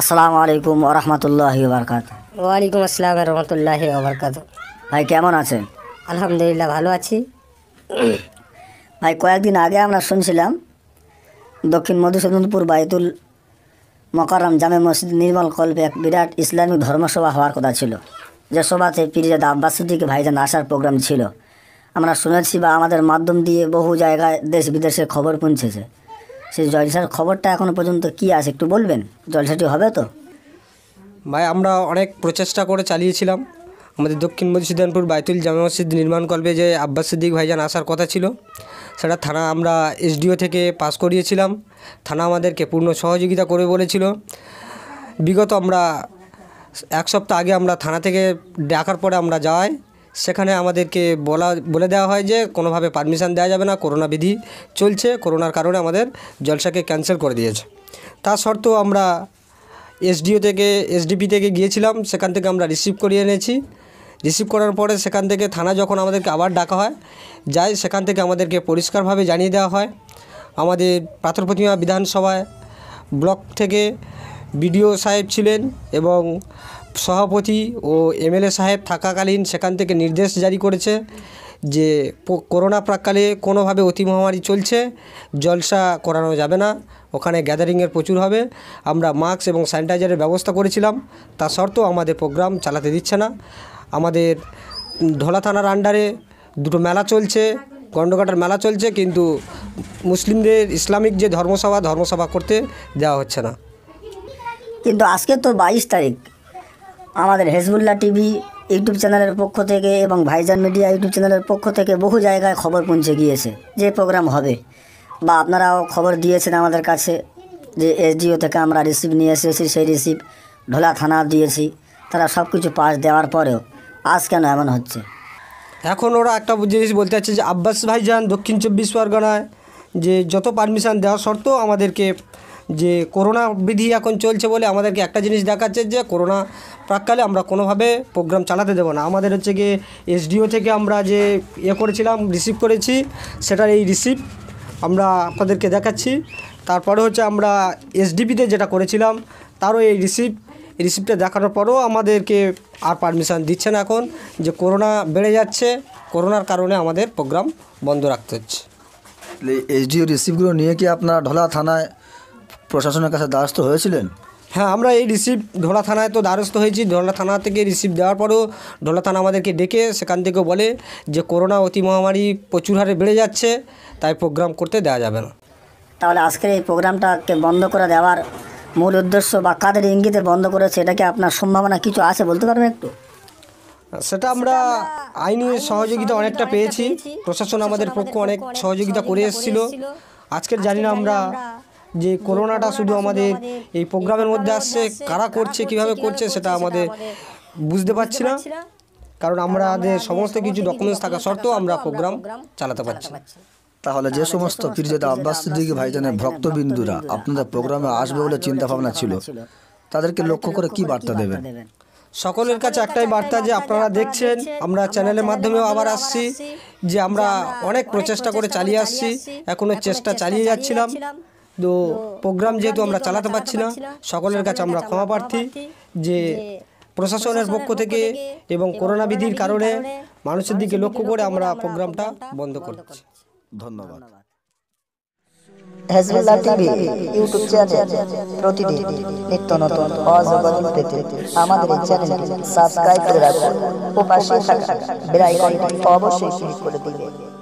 আসসালামু আলাইকুম ওরহমতুল্লাহি ওবরকাত ওয়ালাইকুম আসসালাম রহমতুল্লাহি ওবরকাত ভাই কেমন আছেন আলহামদুলিল্লাহ ভালো আছি ভাই কয়েকদিন আগে আমরা শুনছিলাম দক্ষিণ মধুসূদনপুর বায়তুল মকারম জামে মসজিদ নির্মল কল্পে এক বিরাট ইসলামিক ধর্মসভা হওয়ার কথা ছিল যে সভাতে পিরিজাদ আব্বাস সিদ্দিক ভাইজান আসার প্রোগ্রাম ছিল আমরা শুনেছি বা আমাদের মাধ্যম দিয়ে বহু জায়গায় দেশ বিদেশে খবর পৌঁছেছে সেই জলসার খবরটা এখনও পর্যন্ত কি আছে একটু বলবেন জলসাটি হবে তো ভাই আমরা অনেক প্রচেষ্টা করে চালিয়েছিলাম আমাদের দক্ষিণ মধুসিদ্ধানপুর বাইতুল জামা মসজিদ নির্মাণ করবে যে আব্বাস সিদ্দিক ভাইজান আসার কথা ছিল সেটা থানা আমরা এসডিও থেকে পাস করিয়েছিলাম থানা আমাদেরকে পূর্ণ সহযোগিতা করে বলেছিল বিগত আমরা এক সপ্তাহ আগে আমরা থানা থেকে ডাকার পরে আমরা যাই সেখানে আমাদেরকে বলা বলে দেওয়া হয় যে কোনোভাবে পারমিশন দেওয়া যাবে না করোনা বিধি চলছে করোনার কারণে আমাদের জলসাকে ক্যান্সেল করে দিয়েছে তা সত্ত্বেও আমরা এসডিও থেকে এসডিপি থেকে গিয়েছিলাম সেখান থেকে আমরা রিসিভ করিয়ে এনেছি রিসিভ করার পরে সেখান থেকে থানা যখন আমাদেরকে আবার ডাকা হয় যাই সেখান থেকে আমাদেরকে পরিষ্কারভাবে জানিয়ে দেওয়া হয় আমাদের পাথর প্রতিমা বিধানসভায় ব্লক থেকে বিডিও সাহেব ছিলেন এবং সভাপতি ও এমএলএ সাহেব থাকাকালীন সেখান থেকে নির্দেশ জারি করেছে যে করোনা প্রাককালে কোনোভাবে অতি মহামারী চলছে জলসা করানো যাবে না ওখানে গ্যাদারিংয়ের প্রচুর হবে আমরা মাস্ক এবং স্যানিটাইজারের ব্যবস্থা করেছিলাম তা সত্ত্বেও আমাদের প্রোগ্রাম চালাতে দিচ্ছে না আমাদের ঢোলা থানার আন্ডারে দুটো মেলা চলছে গণ্ডকাটার মেলা চলছে কিন্তু মুসলিমদের ইসলামিক যে ধর্মসভা ধর্মসভা করতে দেওয়া হচ্ছে না কিন্তু আজকে তো বাইশ তারিখ আমাদের হেজবুল্লাহ টিভি ইউটিউব চ্যানেলের পক্ষ থেকে এবং ভাইজান মিডিয়া ইউটিউব চ্যানেলের পক্ষ থেকে বহু জায়গায় খবর পৌঁছে গিয়েছে যে প্রোগ্রাম হবে বা আপনারাও খবর দিয়েছেন আমাদের কাছে যে এসডিও থেকে আমরা রিসিভ নিয়ে এসেছি সেই রিসিভ ঢোলা থানা দিয়েছি তারা সব কিছু পাস দেওয়ার পরেও আজ কেন এমন হচ্ছে এখন ওরা একটা জিনিস বলতে চাচ্ছে যে আব্বাস ভাইজান দক্ষিণ চব্বিশ পরগনায় যে যত পারমিশন দেওয়া সত্ত্বেও আমাদেরকে যে করোনা বিধি এখন চলছে বলে আমাদেরকে একটা জিনিস দেখাচ্ছে যে করোনা প্রাককালে আমরা কোনোভাবে প্রোগ্রাম চালাতে দেবো না আমাদের হচ্ছে গিয়ে এসডিও থেকে আমরা যে ইয়ে করেছিলাম রিসিভ করেছি সেটার এই রিসিভ আমরা আপনাদেরকে দেখাচ্ছি তারপরে হচ্ছে আমরা এসডিপিতে যেটা করেছিলাম তারও এই রিসিভ রিসিপ্টটা দেখানোর পরও আমাদেরকে আর পারমিশন দিচ্ছে না এখন যে করোনা বেড়ে যাচ্ছে করোনার কারণে আমাদের প্রোগ্রাম বন্ধ রাখতে হচ্ছে এইচডিও রিসিভগুলো নিয়ে কি আপনারা ঢলা থানায় প্রশাসনের কাছে দ্বারস্থ হয়েছিলেন হ্যাঁ আমরা এই রিসিভ ঢোলা থানায় তো দ্বারস্থ হয়েছি ঢোলা থানা থেকে রিসিভ দেওয়ার পরেও ঢোলা থানা আমাদেরকে ডেকে সেখান থেকে বলে যে করোনা অতি মহামারী প্রচুর হারে বেড়ে যাচ্ছে তাই প্রোগ্রাম করতে দেওয়া যাবে না তাহলে আজকের এই প্রোগ্রামটাকে বন্ধ করে দেওয়ার মূল উদ্দেশ্য বা কাদের ইঙ্গিতে বন্ধ করেছে এটাকে আপনার সম্ভাবনা কিছু আছে বলতে পারবেন একটু সেটা আমরা আইনি সহযোগিতা অনেকটা পেয়েছি প্রশাসন আমাদের পক্ষ অনেক সহযোগিতা করে এসেছিল আজকের জানি না আমরা যে করোনাটা শুধু আমাদের এই প্রোগ্রামের মধ্যে আসছে কারা করছে কিভাবে করছে সেটা আমাদের বুঝতে পারছি না কারণ আমাদের সমস্ত কিছু ডকুমেন্টস থাকা সত্ত্বেও আমরা প্রোগ্রাম চালাতে পারছি তাহলে যে সমস্ত পীরজাদা আব্বাস সিদ্দিকী ভাইজানের ভক্তবিন্দুরা আপনাদের প্রোগ্রামে আসবে বলে চিন্তা ভাবনা ছিল তাদেরকে লক্ষ্য করে কি বার্তা দেবেন সকলের কাছে একটাই বার্তা যে আপনারা দেখছেন আমরা চ্যানেলের মাধ্যমেও আবার আসছি যে আমরা অনেক প্রচেষ্টা করে চালিয়ে আসছি এখনও চেষ্টা চালিয়ে যাচ্ছিলাম তো প্রোগ্রাম যেহেতু আমরা চালাতে পারছি না সকলের কাছে আমরা ক্ষমা প্রার্থী যে প্রশাসনের পক্ষ থেকে এবং করোনা বিধির কারণে মানুষের দিকে লক্ষ্য করে আমরা প্রোগ্রামটা বন্ধ করছি ধন্যবাদ হেজবুল্লাহ টিভি ইউটিউব চ্যানেল প্রতিদিন নিত্য নতুন পেতে আমাদের এই চ্যানেলটি সাবস্ক্রাইব করে রাখুন ও পাশে থাকা বেল আইকনটি অবশ্যই ক্লিক করে দিবেন